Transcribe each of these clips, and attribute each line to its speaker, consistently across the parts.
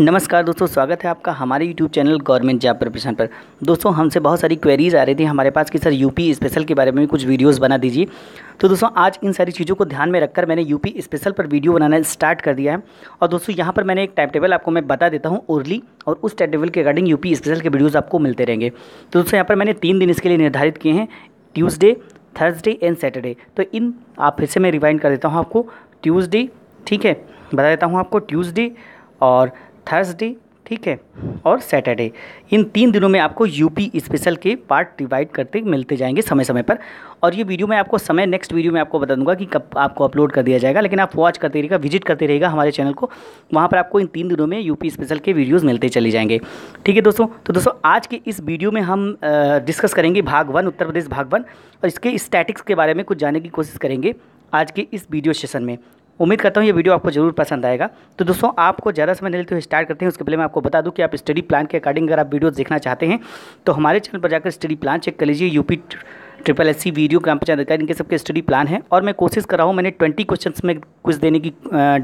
Speaker 1: नमस्कार दोस्तों स्वागत है आपका हमारे YouTube channel government job preparation पर दोस्तों हमसे बहुत सारी क्वेरीज आ रही थी हमारे पास कि सर यूपी स्पेशल के बारे में कुछ वीडियोस बना दीजिए तो दोस्तों आज इन सारी चीज़ों को ध्यान में रखकर मैंने यूपी स्पेशल पर वीडियो बनाना स्टार्ट कर दिया है और दोस्तों यहाँ पर मैंने एक टाइम टेबल आपको मैं बता देता हूँ ओरली और उस टाइम टेबल के अकॉर्डिंग यूपी स्पेशल के वीडियोज़ आपको मिलते रहेंगे तो दोस्तों यहाँ पर मैंने तीन दिन इसके लिए निर्धारित किए हैं ट्यूज़डे थर्सडे एंड सैटरडे तो इन आप फिर से मैं रिवाइंड कर देता हूँ आपको ट्यूज़डे ठीक है बता देता हूँ आपको ट्यूज़डे और थर्सडे ठीक है और सैटरडे इन तीन दिनों में आपको यूपी स्पेशल के पार्ट डिवाइड करते मिलते जाएंगे समय समय पर और ये वीडियो मैं आपको समय नेक्स्ट वीडियो में आपको बता दूंगा कि कब आपको अपलोड कर दिया जाएगा लेकिन आप वॉच करते रहेगा विजिट करते रहेगा हमारे चैनल को वहाँ पर आपको इन तीन दिनों में यूपी स्पेशल के वीडियोज़ मिलते चले जाएंगे ठीक है दोस्तों तो दोस्तों आज के इस वीडियो में हम डिस्कस करेंगे भाग वन उत्तर प्रदेश भाग वन और इसके स्टैटिक्स के बारे में कुछ जानने की कोशिश करेंगे आज के इस वीडियो सेशन में उम्मीद करता हूँ ये वीडियो आपको जरूर पसंद आएगा तो दोस्तों आपको ज़्यादा समय नहीं लेते हुए स्टार्ट करते हैं उसके पहले मैं आपको बता दूँ कि आप स्टडी प्लान के अकॉर्डिंग अगर आप वीडियो देखना चाहते हैं तो हमारे चैनल पर जाकर स्टडी प्लान चेक कर लीजिए UP triple S C video ग्राम पंचायत अधिकारी इनके सबके स्टडी प्लान है और मैं कोशिश कर रहा हूँ मैंने ट्वेंटी क्वेश्चन में कुछ देने की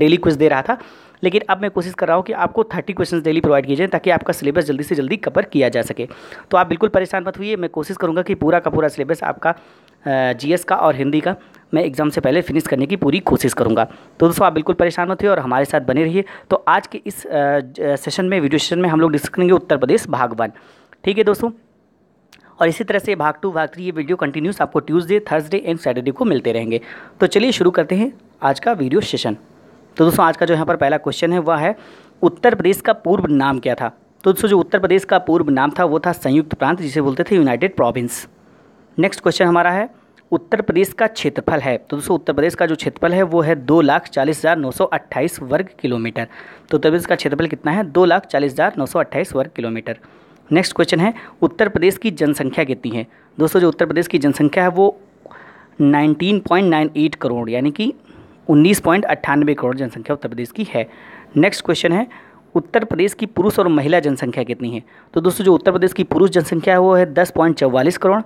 Speaker 1: डेली कुछ दे रहा था लेकिन अब मैं कोशिश कर रहा हूँ कि आपको थर्टी क्वेश्चन डेली प्रोवाइड किए जाएँ ताकि आपका सिलेबस जल्दी से जल्दी कवर किया जा सके तो आप बिल्कुल परेशान मत हुई मैं कोशिश करूँगा कि पूरा का पूरा सिलेबस आपका जी का और हिंदी का मैं एग्ज़ाम से पहले फिनिश करने की पूरी कोशिश करूंगा तो दोस्तों आप बिल्कुल परेशान होते हैं और हमारे साथ बने रहिए तो आज के इस सेशन में वीडियो सेशन में हम लोग डिस्कस करेंगे उत्तर प्रदेश भाग वन ठीक है दोस्तों और इसी तरह से भाग टू भाग थ्री ये वीडियो कंटिन्यूस आपको ट्यूसडे थर्सडे एंड सैटरडे को मिलते रहेंगे तो चलिए शुरू करते हैं आज का वीडियो सेशन तो दोस्तों आज का जो यहाँ पर पहला क्वेश्चन है वह है उत्तर प्रदेश का पूर्व नाम क्या था तो दोस्तों जो उत्तर प्रदेश का पूर्व नाम था वो था संयुक्त प्रांत जिसे बोलते थे यूनाइटेड प्रोविंस नेक्स्ट क्वेश्चन हमारा है उत्तर प्रदेश का क्षेत्रफल है तो दोस्तों उत्तर प्रदेश का जो क्षेत्रफल है वो है दो लाख चालीस हज़ार नौ सौ अट्ठाईस वर्ग किलोमीटर तो उत्तर प्रदेश का क्षेत्रफल कितना है दो लाख चालीस हज़ार नौ सौ अट्ठाईस वर्ग किलोमीटर नेक्स्ट क्वेश्चन है उत्तर प्रदेश की जनसंख्या कितनी है दोस्तों जो उत्तर प्रदेश की जनसंख्या है वो एट करोड़ यानी कि उन्नीस करोड़ जनसंख्या उत्तर प्रदेश की है नेक्स्ट क्वेश्चन है उत्तर प्रदेश की पुरुष और महिला जनसंख्या कितनी है तो दोस्तों जो उत्तर प्रदेश की पुरुष जनसंख्या है वो है दस पॉइंट चौवालीस करोड़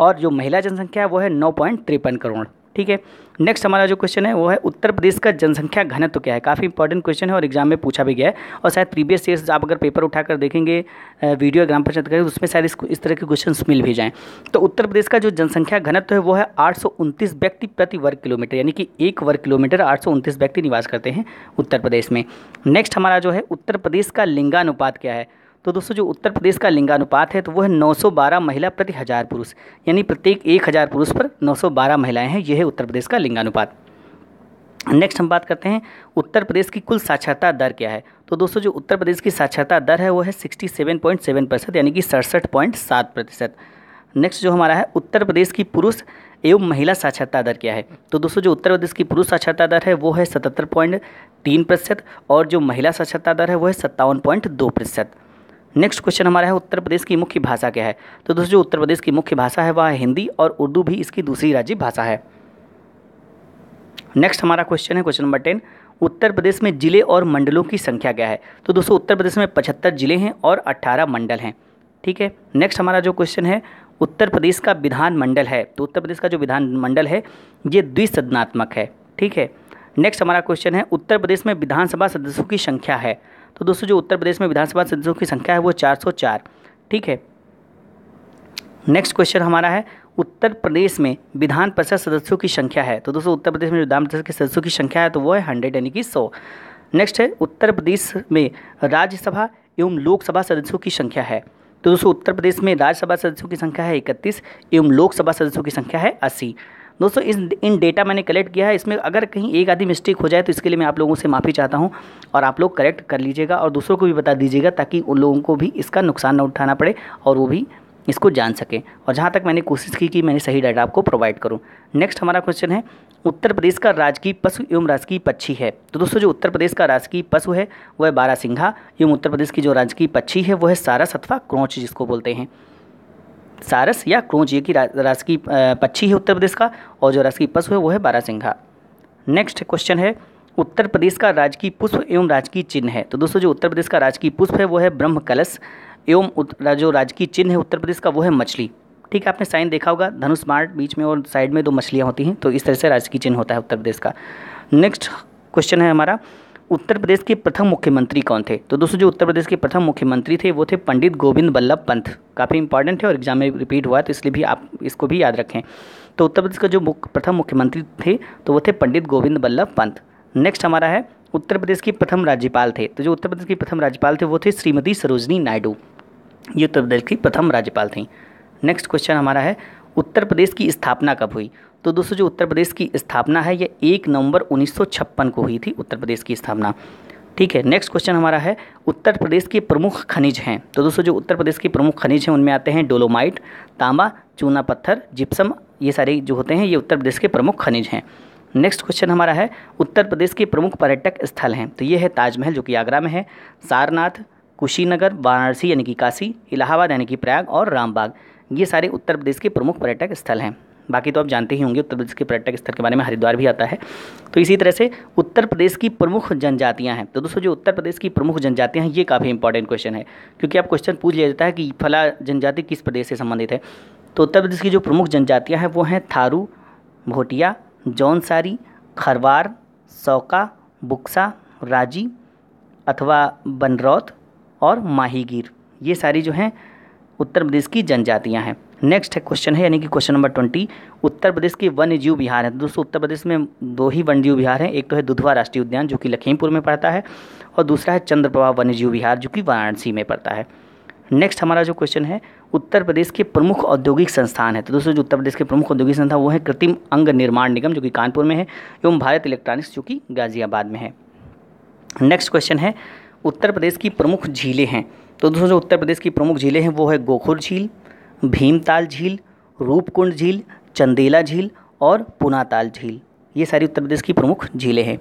Speaker 1: और जो महिला जनसंख्या है वो है नौ पॉइंट तिरपन करोड़ ठीक है नेक्स्ट हमारा जो क्वेश्चन है वो है उत्तर प्रदेश का जनसंख्या घनत्व तो क्या है काफ़ी इंपॉर्टेंट क्वेश्चन है और एग्जाम में पूछा भी गया है और शायद प्रीवियस ईयर्स आप अगर पेपर उठाकर देखेंगे वीडियो ग्राम पंचायत करेंगे उसमें शायद इस तरह के क्वेश्चन मिल भी जाएँ तो उत्तर प्रदेश का जो जनसंख्या घनत्व तो है वो है आठ व्यक्ति प्रति वर्ग किलोमीटर यानी कि एक वर्ग किलोमीटर आठ व्यक्ति निवास करते हैं उत्तर प्रदेश में नेक्स्ट हमारा जो है उत्तर प्रदेश का लिंगानुपात क्या है तो दोस्तों जो उत्तर प्रदेश का लिंगानुपात है तो वह है 912 महिला प्रति हज़ार पुरुष यानी प्रत्येक एक हज़ार पुरुष पर 912 महिलाएं हैं यह है उत्तर प्रदेश का लिंगानुपात नेक्स्ट हम बात करते हैं उत्तर प्रदेश की कुल साक्षरता दर क्या है तो दोस्तों जो उत्तर प्रदेश की साक्षरता दर है वो है सेवन प्रतिशत यानी कि सड़सठ पॉइंट सात प्रतिशत नेक्स्ट जो हमारा है उत्तर प्रदेश की पुरुष एवं महिला साक्षरता दर क्या है तो दोस्तों जो उत्तर प्रदेश की पुरुष साक्षरता दर है वो है सतहत्तर पॉइंट तीन प्रतिशत और जो महिला साक्षरता दर है वो है सत्तावन पॉइंट दो प्रतिशत नेक्स्ट क्वेश्चन हमारा है उत्तर प्रदेश की मुख्य भाषा क्या है तो दोस्तों जो उत्तर प्रदेश की मुख्य भाषा है वह हिंदी और उर्दू भी इसकी दूसरी राज्य भाषा है नेक्स्ट हमारा क्वेश्चन है question number ten Uttar Pradesh में ज़िले और मंडलों की संख्या क्या है तो दोस्तों उत्तर प्रदेश में पचहत्तर ज़िले हैं और अट्ठारह मंडल हैं ठीक है नेक्स्ट हमारा जो क्वेश्चन है उत्तर प्रदेश का विधान मंडल है तो उत्तर प्रदेश का जो विधान मंडल है ये द्विसदनात्मक है ठीक है नेक्स्ट हमारा क्वेश्चन है उत्तर प्रदेश में विधानसभा सदस्यों की संख्या है तो दोस्तों जो उत्तर प्रदेश में विधानसभा सदस्यों की संख्या है वो चार सौ चार ठीक है नेक्स्ट क्वेश्चन हमारा है उत्तर प्रदेश में विधान परिषद सदस्यों की संख्या है तो दोस्तों उत्तर प्रदेश में विधान परिषद के सदस्यों की संख्या है तो वो है हंड्रेड यानी कि सौ नेक्स्ट है उत्तर प्रदेश में राज्यसभा एवं लोकसभा सदस्यों की संख्या है तो दोस्तों उत्तर प्रदेश में राज्यसभा सदस्यों की संख्या है इकतीस एवं लोकसभा सदस्यों की संख्या है अस्सी दोस्तों इस इन डेटा मैंने कलेक्ट किया है इसमें अगर कहीं एक आधी मिस्टेक हो जाए तो इसके लिए मैं आप लोगों से माफ़ी चाहता हूँ और आप लोग करेक्ट कर लीजिएगा और दूसरों को भी बता दीजिएगा ताकि उन लोगों को भी इसका नुकसान न उठाना पड़े और वो भी इसको जान सकें और जहाँ तक मैंने कोशिश की कि मैंने सही डाटा आपको प्रोवाइड करूँ नेक्स्ट हमारा क्वेश्चन है उत्तर प्रदेश का राजकीय पशु एवं राजकीय पक्षी है तो दोस्तों जो उत्तर प्रदेश का राजकीय पशु है वह बारा सिंघा एवं उत्तर प्रदेश की जो राजकीय पक्षी है वह सारा सतवा क्रौच जिसको बोलते हैं सारस या क्रोज ये कि राजकीय पक्षी है उत्तर प्रदेश का और जो राजकीय पशु है वो है बारासिंघा नेक्स्ट क्वेश्चन है उत्तर प्रदेश का राजकीय पुष्प एवं राजकीय चिन्ह है तो दोस्तों जो उत्तर प्रदेश का राजकीय पुष्प है वो है ब्रह्म कलश एवं जो राजकीय चिन्ह है उत्तर प्रदेश का वो है मछली ठीक है आपने साइन देखा होगा धनुष मार्ट बीच में और साइड में दो मछलियाँ होती हैं तो इस तरह से राजकीय चिन्ह होता है उत्तर प्रदेश का नेक्स्ट क्वेश्चन है हमारा उत्तर प्रदेश के प्रथम मुख्यमंत्री कौन थे तो दोस्तों जो उत्तर प्रदेश के प्रथम मुख्यमंत्री थे वो थे पंडित गोविंद बल्लभ पंत काफ़ी इंपॉर्टेंट है और एग्जाम में रिपीट हुआ है तो इसलिए भी आप इसको भी याद रखें तो उत्तर प्रदेश का जो प्रथम मुख्यमंत्री थे तो वो थे पंडित गोविंद बल्लभ पंत नेक्स्ट हमारा है उत्तर प्रदेश के प्रथम राज्यपाल थे तो जो उत्तर प्रदेश के प्रथम राज्यपाल थे वो थे श्रीमती सरोजनी नायडू ये उत्तर प्रदेश की प्रथम राज्यपाल थी नेक्स्ट क्वेश्चन हमारा है उत्तर प्रदेश की स्थापना कब हुई तो दोस्तों जो उत्तर प्रदेश की स्थापना है ये एक नवंबर 1956 को हुई थी उत्तर प्रदेश की स्थापना ठीक है नेक्स्ट क्वेश्चन हमारा है उत्तर प्रदेश के प्रमुख खनिज हैं तो दोस्तों जो उत्तर प्रदेश के प्रमुख खनिज हैं उनमें आते हैं डोलोमाइट तांबा चूना पत्थर जिप्सम ये सारे जो होते हैं ये उत्तर प्रदेश के प्रमुख खनिज हैं नेक्स्ट क्वेश्चन हमारा है उत्तर प्रदेश के प्रमुख पर्यटक स्थल हैं तो ये है ताजमहल जो कि आगरा में है सारनाथ कुशीनगर वाराणसी यानी कि काशी इलाहाबाद यानी कि प्रयाग और रामबाग ये सारे उत्तर प्रदेश के प्रमुख पर्यटक स्थल हैं बाकी तो आप जानते ही होंगे उत्तर प्रदेश के पर्यटक स्थल के बारे में हरिद्वार भी आता है तो इसी तरह से उत्तर प्रदेश की प्रमुख जनजातियाँ हैं तो दोस्तों जो उत्तर प्रदेश की प्रमुख जनजातियाँ हैं ये काफ़ी इंपॉर्टेंट क्वेश्चन है क्योंकि आप क्वेश्चन पूछ लिया जाता है कि फला जनजाति किस प्रदेश से संबंधित है तो उत्तर प्रदेश की जो प्रमुख जनजातियाँ हैं वो हैं थारू भोटिया जौनसारी खरवार सौका बुक्सा राजी अथवा बनरौत और माहीगीर ये सारी जो हैं उत्तर प्रदेश की जनजातियाँ हैं नेक्स्ट है क्वेश्चन है यानी कि question number twenty Uttar Pradesh के वन्य जीव बिहार है तो दोस्तों उत्तर प्रदेश में दो ही वन्य जीव बिहार हैं एक तो है दुधवा राष्ट्रीय उद्यान जो कि लखीमपुर में पड़ता है और दूसरा है चंद्रप्रभा वन्य जीव बिहार जो कि वाराणसी में पड़ता है नेक्स्ट हमारा जो क्वेश्चन है उत्तर प्रदेश के प्रमुख औद्योगिक संस्थान है तो दोस्तों जो उत्तर प्रदेश के प्रमुख औद्योगिक संस्थान वो है कृत्रिम अंग निर्माण निगम जो कि कानपुर में है एवं भारत इलेक्ट्रॉनिक्स जो कि गाजियाबाद में है नेक्स्ट क्वेश्चन है उत्तर प्रदेश की प्रमुख झीलें हैं तो दोस्तों जो उत्तर प्रदेश की प्रमुख झीलें हैं वो है गोखुर झील भीमताल झील रूपकुंड झील चंदेला झील और पुनाताल झील ये सारी उत्तर प्रदेश की प्रमुख झीलें हैं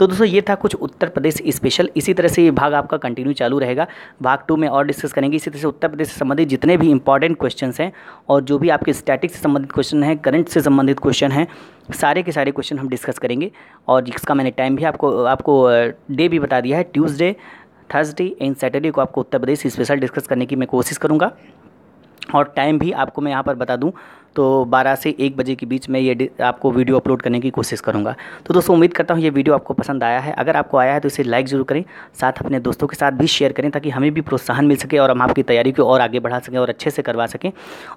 Speaker 1: तो दोस्तों ये था कुछ उत्तर प्रदेश स्पेशल इसी तरह से ये भाग आपका कंटिन्यू चालू रहेगा भाग टू में और डिस्कस करेंगे इसी तरह से उत्तर प्रदेश से संबंधित जितने भी इंपॉर्टेंट क्वेश्चन हैं और जो भी आपके स्टैटिक से संबंधित क्वेश्चन हैं करंट से संबंधित क्वेश्चन हैं सारे के सारे क्वेश्चन हम डिस्कस करेंगे और जिसका मैंने टाइम भी आपको आपको डे भी बता दिया है ट्यूजडे थर्सडे एंड सैटरडे को आपको उत्तर प्रदेश स्पेशल डिस्कस करने की मैं कोशिश करूँगा और टाइम भी आपको मैं यहाँ पर बता दूँ तो 12 से 1 बजे के बीच में ये आपको वीडियो अपलोड करने की कोशिश करूँगा तो दोस्तों उम्मीद करता हूँ ये वीडियो आपको पसंद आया है अगर आपको आया है तो इसे लाइक ज़रूर करें साथ अपने दोस्तों के साथ भी शेयर करें ताकि हमें भी प्रोत्साहन मिल सके और हम आपकी तैयारी को और आगे बढ़ा सकें और अच्छे से करवा सकें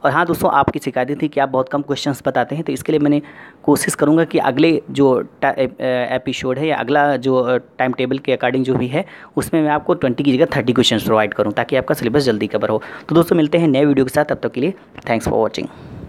Speaker 1: और हाँ दोस्तों आपकी शिकायतें थी कि आप बहुत कम क्वेश्चन बताते हैं तो इसके लिए मैंने कोशिश करूँगा कि अगले जो एपिसोड है या अगला जो टाइम टेबल के अकॉर्डिंग जो भी है उसमें मैं आपको ट्वेंटी की जगह थर्टी क्वेश्चन प्रोवाइड करूँ ताकि आपका सिलेबस जल्दी कवर हो तो दोस्तों मिलते हैं नए वीडियो के साथ तब तक के लिए थैंक्स फॉर वॉचिंग